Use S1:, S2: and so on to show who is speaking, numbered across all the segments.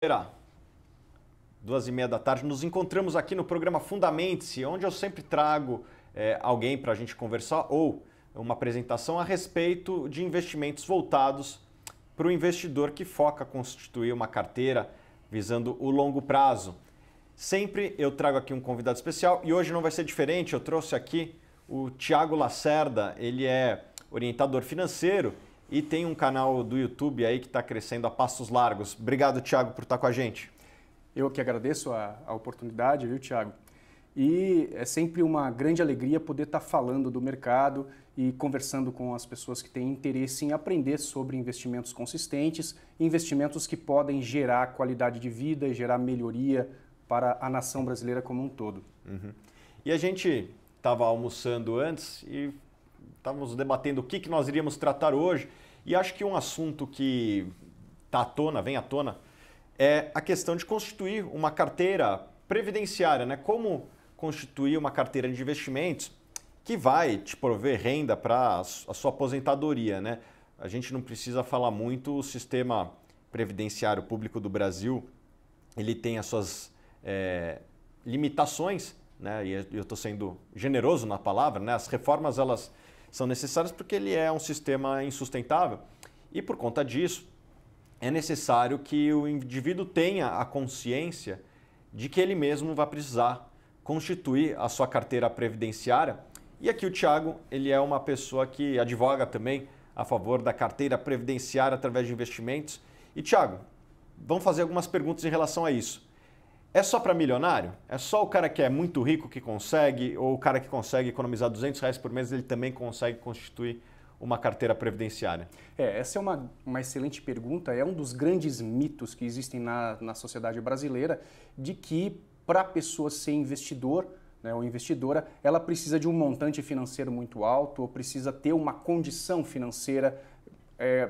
S1: Era duas e meia da tarde. Nos encontramos aqui no programa Fundamente, onde eu sempre trago é, alguém para a gente conversar ou uma apresentação a respeito de investimentos voltados para o investidor que foca constituir uma carteira visando o longo prazo. Sempre eu trago aqui um convidado especial e hoje não vai ser diferente. Eu trouxe aqui o Tiago Lacerda, ele é orientador financeiro e tem um canal do YouTube aí que está crescendo a passos largos. Obrigado, Tiago, por estar tá
S2: com a gente. Eu que agradeço a, a oportunidade, viu, Tiago? E é sempre uma grande alegria poder estar tá falando do mercado e conversando com as pessoas que têm interesse em aprender sobre investimentos consistentes, investimentos que podem gerar qualidade de vida e gerar melhoria para a nação brasileira como um todo. Uhum. E
S1: a gente estava almoçando antes e estávamos debatendo o que, que nós iríamos tratar hoje e acho que um assunto que está à tona, vem à tona, é a questão de constituir uma carteira previdenciária, né? Como constituir uma carteira de investimentos que vai te prover renda para a sua aposentadoria, né? A gente não precisa falar muito, o sistema previdenciário público do Brasil, ele tem as suas é, limitações, né? E eu estou sendo generoso na palavra, né? As reformas, elas são necessárias porque ele é um sistema insustentável e por conta disso é necessário que o indivíduo tenha a consciência de que ele mesmo vai precisar constituir a sua carteira previdenciária. E aqui o Tiago, ele é uma pessoa que advoga também a favor da carteira previdenciária através de investimentos. E Tiago, vamos fazer algumas perguntas em relação a isso. É só para milionário? É só o cara que é muito rico que consegue, ou o cara que consegue economizar 200 reais por mês, ele também consegue constituir uma carteira
S2: previdenciária? É, essa é uma, uma excelente pergunta. É um dos grandes mitos que existem na, na sociedade brasileira de que para a pessoa ser investidor, né, ou investidora, ela precisa de um montante financeiro muito alto ou precisa ter uma condição financeira é,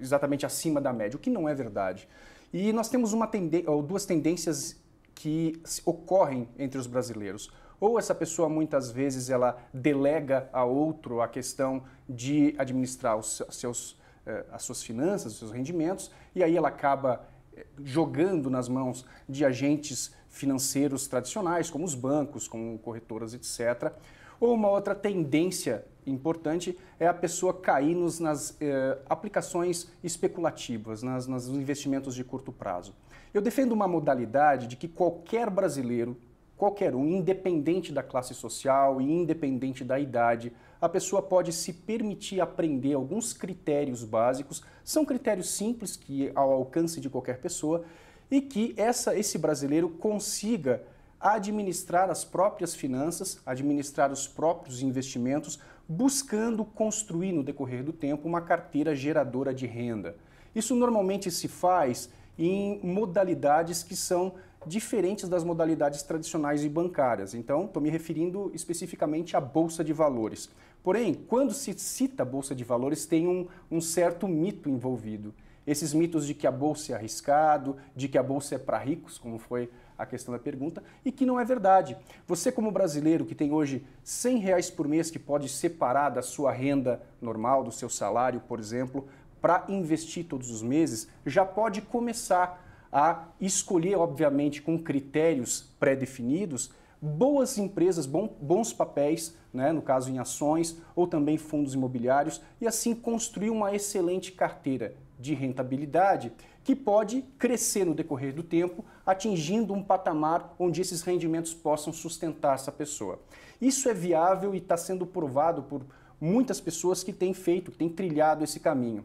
S2: exatamente acima da média, o que não é verdade. E nós temos uma tende duas tendências que ocorrem entre os brasileiros. Ou essa pessoa muitas vezes ela delega a outro a questão de administrar os seus, eh, as suas finanças, os seus rendimentos, e aí ela acaba eh, jogando nas mãos de agentes financeiros tradicionais, como os bancos, como corretoras, etc. Ou uma outra tendência importante é a pessoa cair nos, nas eh, aplicações especulativas, nas, nos investimentos de curto prazo. Eu defendo uma modalidade de que qualquer brasileiro, qualquer um, independente da classe social e independente da idade, a pessoa pode se permitir aprender alguns critérios básicos, são critérios simples que ao alcance de qualquer pessoa e que essa esse brasileiro consiga administrar as próprias finanças, administrar os próprios investimentos, buscando construir no decorrer do tempo uma carteira geradora de renda. Isso normalmente se faz em modalidades que são diferentes das modalidades tradicionais e bancárias. Então, estou me referindo especificamente à Bolsa de Valores. Porém, quando se cita Bolsa de Valores, tem um, um certo mito envolvido. Esses mitos de que a bolsa é arriscado, de que a bolsa é para ricos, como foi a questão da pergunta, e que não é verdade. Você, como brasileiro que tem hoje 100 reais por mês que pode separar da sua renda normal, do seu salário, por exemplo, para investir todos os meses, já pode começar a escolher, obviamente, com critérios pré-definidos, boas empresas, bons papéis, né, no caso em ações ou também fundos imobiliários, e assim construir uma excelente carteira de rentabilidade que pode crescer no decorrer do tempo, atingindo um patamar onde esses rendimentos possam sustentar essa pessoa. Isso é viável e está sendo provado por muitas pessoas que têm feito, que têm trilhado esse caminho.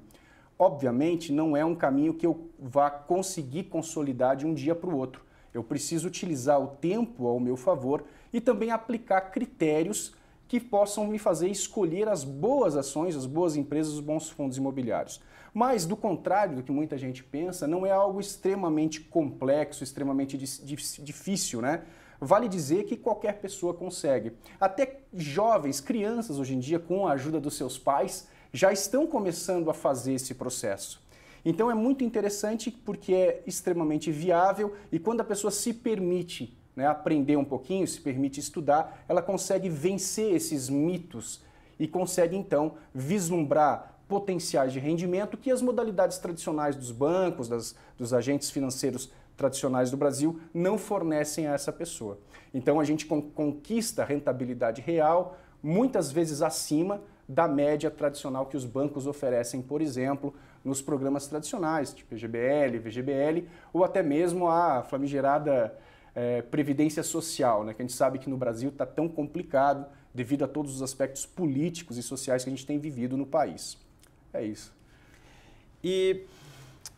S2: Obviamente, não é um caminho que eu vá conseguir consolidar de um dia para o outro. Eu preciso utilizar o tempo ao meu favor e também aplicar critérios que possam me fazer escolher as boas ações, as boas empresas, os bons fundos imobiliários. Mas, do contrário do que muita gente pensa, não é algo extremamente complexo, extremamente difícil, né? Vale dizer que qualquer pessoa consegue. Até jovens, crianças hoje em dia, com a ajuda dos seus pais, já estão começando a fazer esse processo. Então é muito interessante porque é extremamente viável e quando a pessoa se permite né, aprender um pouquinho, se permite estudar, ela consegue vencer esses mitos e consegue então vislumbrar potenciais de rendimento que as modalidades tradicionais dos bancos, das, dos agentes financeiros tradicionais do Brasil não fornecem a essa pessoa. Então a gente conquista rentabilidade real, muitas vezes acima da média tradicional que os bancos oferecem, por exemplo, nos programas tradicionais, tipo PGBL, VGBL, ou até mesmo a flamigerada é, eh, previdência social, né? que a gente sabe que no Brasil está tão complicado devido a todos os aspectos políticos e sociais que a gente tem vivido no país. É isso. E,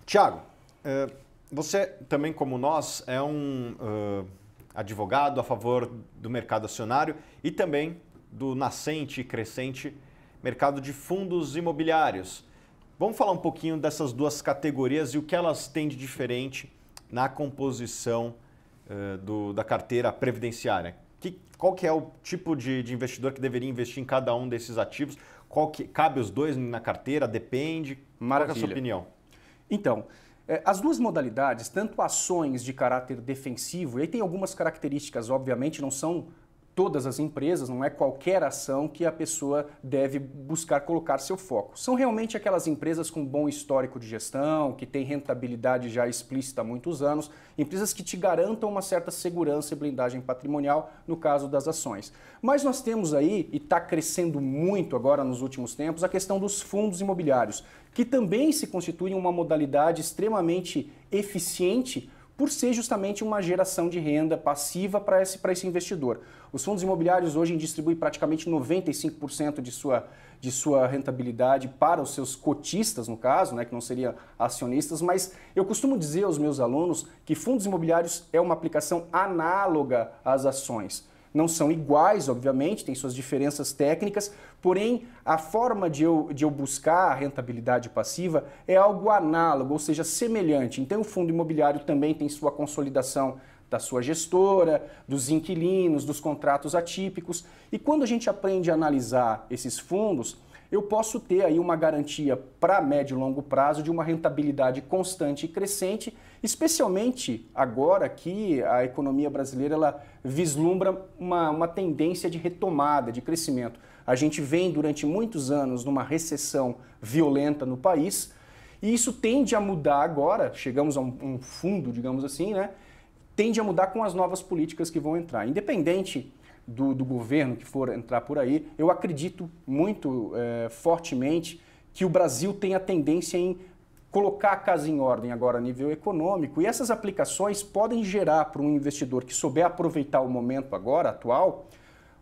S2: Tiago, eh, você também,
S1: como nós, é um uh, advogado a favor do mercado acionário e também do nascente e crescente mercado de fundos imobiliários. Vamos falar um pouquinho dessas duas categorias e o que elas têm de diferente na composição uh, do, da carteira previdenciária. Que, qual que é o tipo de, de, investidor que deveria investir em cada um desses ativos? Qual que cabe os dois na carteira?
S2: Depende. Maravilha. Qual é a sua opinião? Então, eh, as duas modalidades, tanto ações de caráter defensivo, e aí tem algumas características, obviamente, não são todas as empresas, não é qualquer ação que a pessoa deve buscar colocar seu foco. São realmente aquelas empresas com bom histórico de gestão, que tem rentabilidade já explícita há muitos anos, empresas que te garantam uma certa segurança e blindagem patrimonial no caso das ações. Mas nós temos aí, e está crescendo muito agora nos últimos tempos, a questão dos fundos imobiliários, que também se constituem uma modalidade extremamente eficiente por ser justamente uma geração de renda passiva para esse, esse investidor. Os fundos imobiliários hoje distribuem praticamente 95% de sua, de sua rentabilidade para os seus cotistas, no caso, né, que não seriam acionistas, mas eu costumo dizer aos meus alunos que fundos imobiliários é uma aplicação análoga às ações não são iguais, obviamente, tem suas diferenças técnicas, porém a forma de eu, de eu buscar a rentabilidade passiva é algo análogo, ou seja, semelhante. Então o fundo imobiliário também tem sua consolidação da sua gestora, dos inquilinos, dos contratos atípicos. E quando a gente aprende a analisar esses fundos, eu posso ter aí uma garantia para médio e longo prazo de uma rentabilidade constante e crescente, especialmente agora que a economia brasileira ela vislumbra uma, uma tendência de retomada, de crescimento. A gente vem durante muitos anos numa recessão violenta no país e isso tende a mudar agora, chegamos a um, um fundo, digamos assim, né? Tende a mudar com as novas políticas que vão entrar. Independente do, do governo que for entrar por aí, eu acredito muito é, fortemente que o Brasil tem a tendência em colocar a casa em ordem agora a nível econômico. E essas aplicações podem gerar para um investidor que souber aproveitar o momento agora, atual,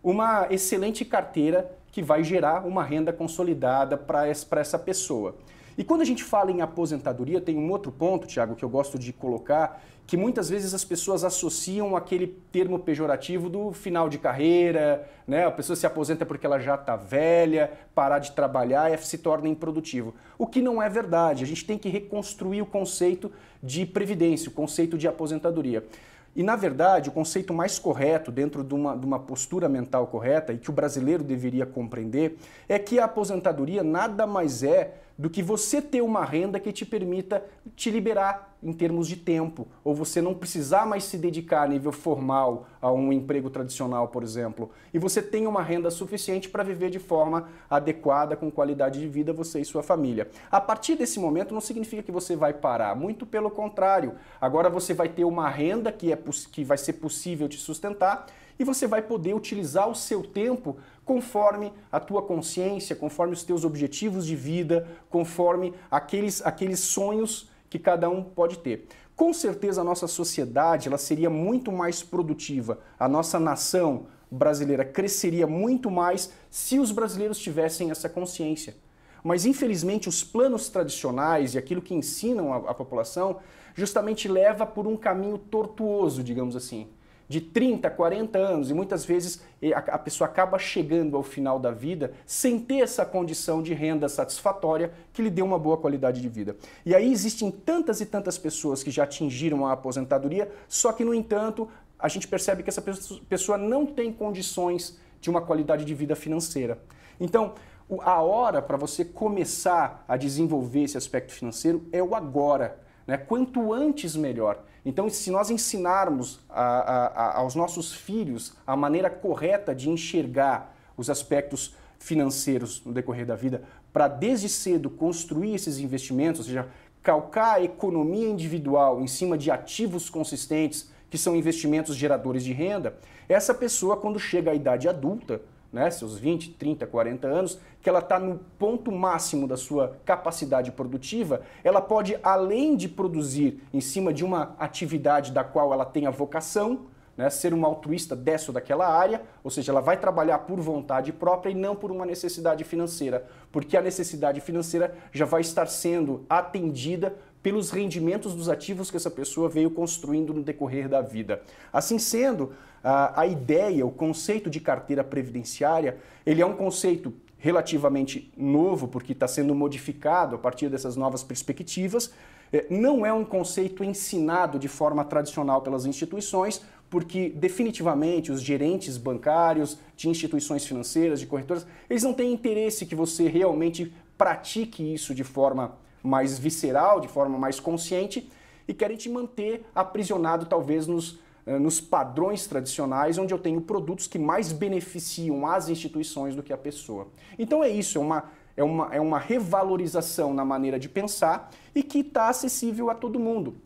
S2: uma excelente carteira que vai gerar uma renda consolidada para essa pessoa. E quando a gente fala em aposentadoria, tem um outro ponto, Tiago, que eu gosto de colocar, que muitas vezes as pessoas associam aquele termo pejorativo do final de carreira, né? A pessoa se aposenta porque ela já está velha, parar de trabalhar e se torna improdutivo. O que não é verdade. A gente tem que reconstruir o conceito de previdência, o conceito de aposentadoria. E, na verdade, o conceito mais correto, dentro de uma, de uma, postura mental correta, e que o brasileiro deveria compreender, é que a aposentadoria nada mais é do que você ter uma renda que te permita te liberar em termos de tempo, ou você não precisar mais se dedicar a nível formal a um emprego tradicional, por exemplo, e você tem uma renda suficiente para viver de forma adequada, com qualidade de vida, você e sua família. A partir desse momento não significa que você vai parar, muito pelo contrário. Agora você vai ter uma renda que, é, que vai ser possível te sustentar e você vai poder utilizar o seu tempo conforme a tua consciência, conforme os teus objetivos de vida, conforme aqueles, aqueles sonhos que cada um pode ter. Com certeza a nossa sociedade ela seria muito mais produtiva, a nossa nação brasileira cresceria muito mais se os brasileiros tivessem essa consciência. Mas infelizmente os planos tradicionais e aquilo que ensinam a, a população justamente leva por um caminho tortuoso, digamos assim de 30, 40 anos, e muitas vezes eh, a pessoa acaba chegando ao final da vida sem ter essa condição de renda satisfatória que lhe dê uma boa qualidade de vida. E aí existem tantas e tantas pessoas que já atingiram a aposentadoria, só que, no entanto, a gente percebe que essa pessoa não tem condições de uma qualidade de vida financeira. Então, a hora para você começar a desenvolver esse aspecto financeiro é o agora. Né? Quanto antes, melhor. Então, se nós ensinarmos a, a, a, aos nossos filhos a maneira correta de enxergar os aspectos financeiros no decorrer da vida, para desde cedo construir esses investimentos, ou seja, calcar a economia individual em cima de ativos consistentes, que são investimentos geradores de renda, essa pessoa, quando chega à idade adulta, né, seus 20, 30, 40 anos, que ela está no ponto máximo da sua capacidade produtiva, ela pode, além de produzir em cima de uma atividade da qual ela tem a vocação, né, ser uma altruísta dessa ou daquela área, ou seja, ela vai trabalhar por vontade própria e não por uma necessidade financeira, porque a necessidade financeira já vai estar sendo atendida pelos rendimentos dos ativos que essa pessoa veio construindo no decorrer da vida. Assim sendo, a, a ideia, o conceito de carteira previdenciária, ele é um conceito relativamente novo, porque está sendo modificado a partir dessas novas perspectivas, é, não é um conceito ensinado de forma tradicional pelas instituições, porque definitivamente os gerentes bancários, de instituições financeiras, de corretoras, eles não têm interesse que você realmente pratique isso de forma mais visceral, de forma mais consciente, e querem te manter aprisionado, talvez, nos, eh, nos padrões tradicionais, onde eu tenho produtos que mais beneficiam as instituições do que a pessoa. Então é isso, é uma, é uma, é uma revalorização na maneira de pensar e que está acessível a todo mundo.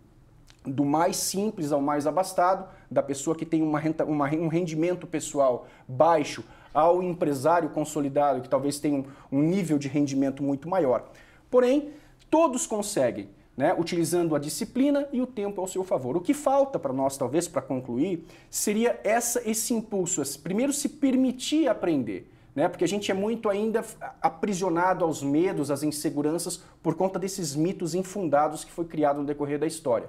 S2: Do mais simples ao mais abastado, da pessoa que tem uma, renta, uma um rendimento pessoal baixo ao empresário consolidado, que talvez tenha um, um nível de rendimento muito maior. Porém, todos conseguem, né, utilizando a disciplina e o tempo ao seu favor. O que falta para nós, talvez, para concluir, seria essa, esse impulso, primeiro se permitir aprender. Né? Porque a gente é muito ainda aprisionado aos medos, às inseguranças, por conta desses mitos infundados que foi criado no decorrer da história.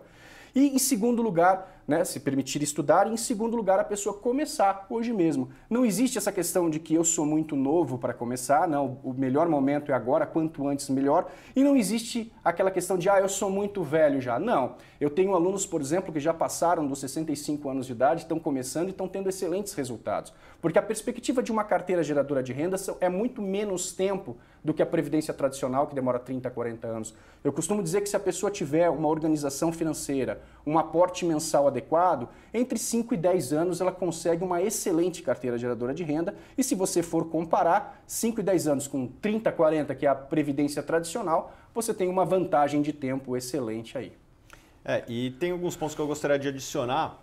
S2: E, em segundo lugar, né, se permitir estudar, e em segundo lugar, a pessoa começar hoje mesmo. Não existe essa questão de que eu sou muito novo para começar, não, o melhor momento é agora, quanto antes melhor, e não existe aquela questão de, ah, eu sou muito velho já. Não, eu tenho alunos, por exemplo, que já passaram dos 65 anos de idade, estão começando e estão tendo excelentes resultados, porque a perspectiva de uma carteira geradora de renda é muito menos tempo do que a previdência tradicional, que demora 30, 40 anos. Eu costumo dizer que se a pessoa tiver uma organização financeira, um aporte mensal adequado, entre 5 e 10 anos ela consegue uma excelente carteira geradora de renda. E se você for comparar 5 e 10 anos com 30, 40, que é a previdência tradicional, você tem uma vantagem de tempo excelente aí.
S1: É, e tem alguns pontos que eu gostaria de adicionar.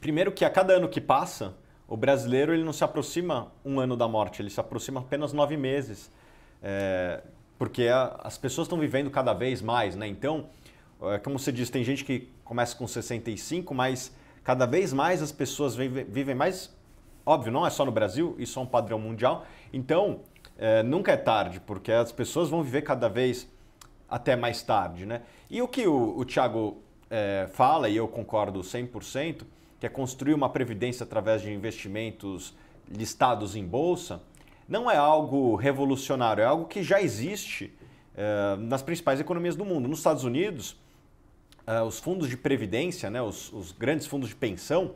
S1: Primeiro que a cada ano que passa, o brasileiro ele não se aproxima um ano da morte, ele se aproxima apenas nove meses. É, porque a, as pessoas estão vivendo cada vez mais, né? Então, é, como você diz, tem gente que começa com 65, mas cada vez mais as pessoas vivem mais. Óbvio, não é só no Brasil, isso é um padrão mundial. Então, é, nunca é tarde, porque as pessoas vão viver cada vez até mais tarde. Né? E o que o, o Tiago é, fala, e eu concordo 100%, que é construir uma previdência através de investimentos listados em bolsa, não é algo revolucionário, é algo que já existe é, nas principais economias do mundo. Nos Estados Unidos, uh, os fundos de previdência, né, os, os grandes fundos de pensão,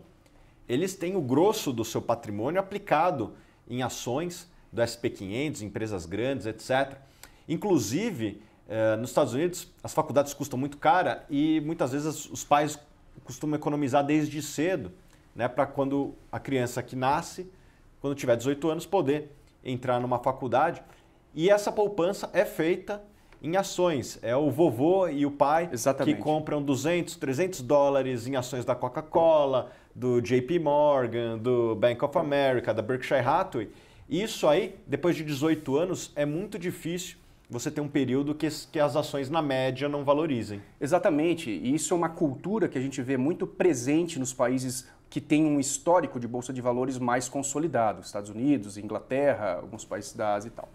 S1: eles têm o grosso do seu patrimônio aplicado em ações do SP500, empresas grandes, etc. Inclusive, eh, nos Estados Unidos, as faculdades custam muito cara e muitas vezes os pais costumam economizar desde cedo, né, para quando a criança que nasce, quando tiver 18 anos, poder entrar numa faculdade. E essa poupança é feita em ações. É o vovô e o pai Exatamente. que compram 200, 300 dólares em ações da Coca-Cola, do JP Morgan, do Bank of America, da Berkshire Hathaway. Isso aí, depois de 18 anos, é muito difícil você ter um período que,
S2: que as ações, na média, não valorizem. Exatamente. E isso é uma cultura que a gente vê muito presente nos países que têm um histórico de bolsa de valores mais consolidado Estados Unidos, Inglaterra, alguns países da Ásia e tal.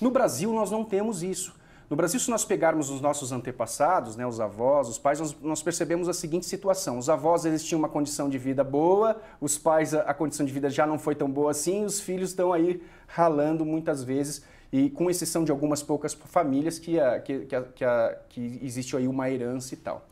S2: No Brasil, nós não temos isso. No Brasil, se nós pegarmos os nossos antepassados, né, os avós, os pais, nós, nós, percebemos a seguinte situação. Os avós eles tinham uma condição de vida boa, os pais a, a condição de vida já não foi tão boa assim, os filhos estão aí ralando muitas vezes e com exceção de algumas poucas famílias que, a, que, que, a, que, existe aí uma herança e tal.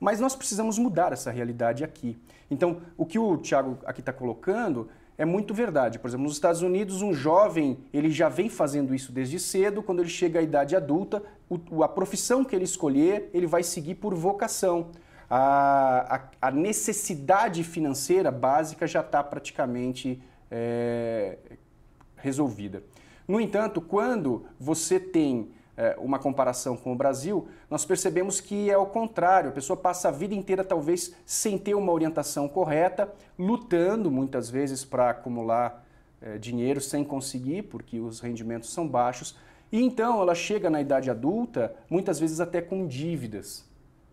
S2: Mas nós precisamos mudar essa realidade aqui. Então, o que o Tiago aqui está colocando é muito verdade. Por exemplo, nos Estados Unidos, um jovem ele já vem fazendo isso desde cedo. Quando ele chega à idade adulta, o, a profissão que ele escolher, ele vai seguir por vocação. A, a, a necessidade financeira básica já está praticamente é, resolvida. No entanto, quando você tem é, uma comparação com o Brasil, nós percebemos que é o contrário. A pessoa passa a vida inteira, talvez, sem ter uma orientação correta, lutando muitas vezes para acumular é, dinheiro sem conseguir, porque os rendimentos são baixos. E então ela chega na idade adulta, muitas vezes até com dívidas.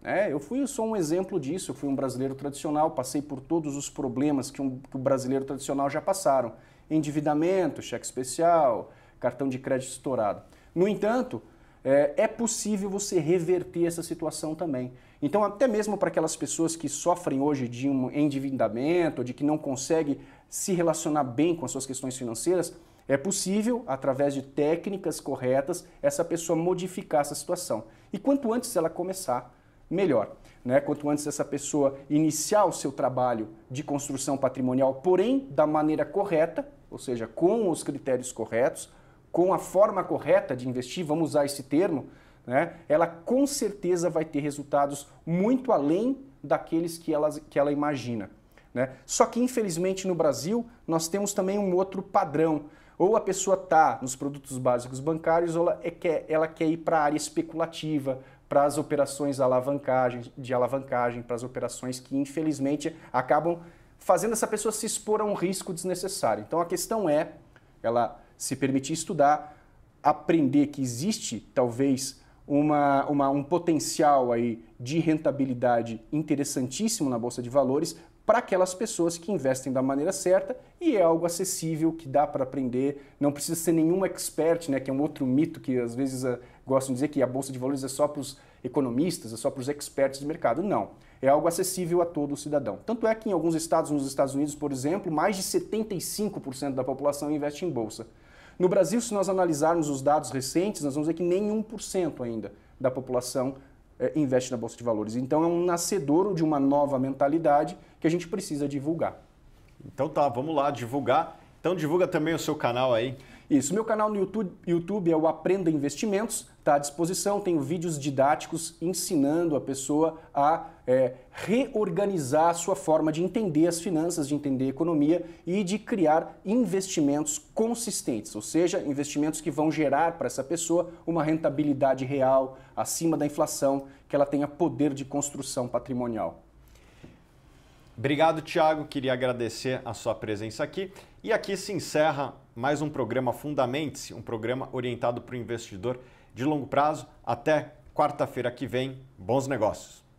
S2: É, eu fui só um exemplo disso. Eu fui um brasileiro tradicional, passei por todos os problemas que, um, que o brasileiro tradicional já passaram: endividamento, cheque especial, cartão de crédito estourado. No entanto, é, é possível você reverter essa situação também. Então, até mesmo para aquelas pessoas que sofrem hoje de um endividamento, de que não conseguem se relacionar bem com as suas questões financeiras, é possível, através de técnicas corretas, essa pessoa modificar essa situação. E quanto antes ela começar, melhor. Né? Quanto antes essa pessoa iniciar o seu trabalho de construção patrimonial, porém da maneira correta, ou seja, com os critérios corretos, com a forma correta de investir, vamos usar esse termo, né, ela com certeza vai ter resultados muito além daqueles que ela, que ela imagina. Né? Só que, infelizmente, no Brasil, nós temos também um outro padrão. Ou a pessoa está nos produtos básicos bancários, ou ela, é, quer, ela quer ir para a área especulativa, para as operações alavancagem, de alavancagem, para as operações que, infelizmente, acabam fazendo essa pessoa se expor a um risco desnecessário. Então, a questão é, ela se permitir estudar, aprender que existe talvez uma, uma, um potencial aí de rentabilidade interessantíssimo na Bolsa de Valores para aquelas pessoas que investem da maneira certa e é algo acessível que dá para aprender, não precisa ser nenhum expert, né, que é um outro mito que às vezes eh, gostam de dizer que a Bolsa de Valores é só para os economistas, é só para os experts de mercado. Não, é algo acessível a todo cidadão. Tanto é que em alguns estados, nos Estados Unidos, por exemplo, mais de 75% da população investe em Bolsa. No Brasil, se nós analisarmos os dados recentes, nós vamos ver que nem 1% ainda da população eh, investe na Bolsa de Valores. Então é um nascedor de uma nova mentalidade que a gente precisa divulgar. Então tá, vamos lá divulgar. Então divulga também o seu canal aí. Isso, meu canal no YouTube, YouTube é o Aprenda Investimentos, está à disposição, tenho vídeos didáticos ensinando a pessoa a é, reorganizar a sua forma de entender as finanças, de entender a economia e de criar investimentos consistentes, ou seja, investimentos que vão gerar para essa pessoa uma rentabilidade real, acima da inflação, que ela tenha poder de construção patrimonial.
S1: Obrigado, Tiago. Queria agradecer a sua presença aqui. E aqui se encerra mais um programa Fundamente-se, um programa orientado para o investidor de longo prazo. Até quarta-feira que vem. Bons negócios!